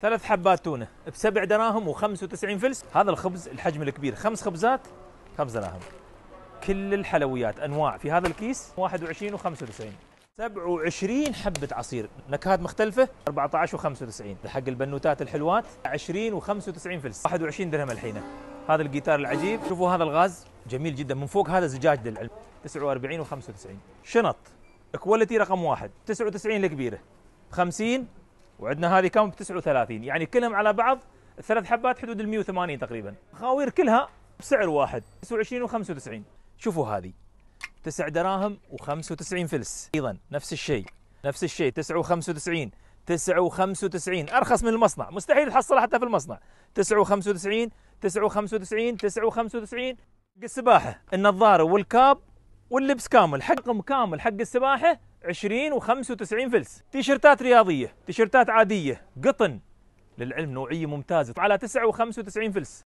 ثلاث حبات تونه بسبع دراهم و95 فلس هذا الخبز الحجم الكبير خمس خبزات خمس دراهم كل الحلويات انواع في هذا الكيس 21 و95 27 حبة عصير نكهات مختلفة 14 و95 حق البنوتات الحلوات 20 و95 فلس 21 درهم الحين هذا الجيتار العجيب شوفوا هذا الغاز جميل جدا من فوق هذا زجاج للعلم 49 و95 شنط كواليتي رقم واحد 99 الكبيرة 50 وعندنا هذه كم ب 39 يعني كلهم على بعض الثلاث حبات حدود ال 180 تقريبا خاوير كلها بسعر واحد 29 و95 شوفوا هذه 9 دراهم و95 فلس ايضا نفس الشيء نفس الشيء 9 و95 9 و95 ارخص من المصنع مستحيل تحصلها حتى في المصنع 9 و95 9 و95 9 و95 السباحه النظاره والكاب واللبس كامل حقهم كامل حق السباحه 20 و95 فلس تيشرتات رياضيه تيشرتات عاديه قطن للعلم نوعيه ممتازه على 9 و95 فلس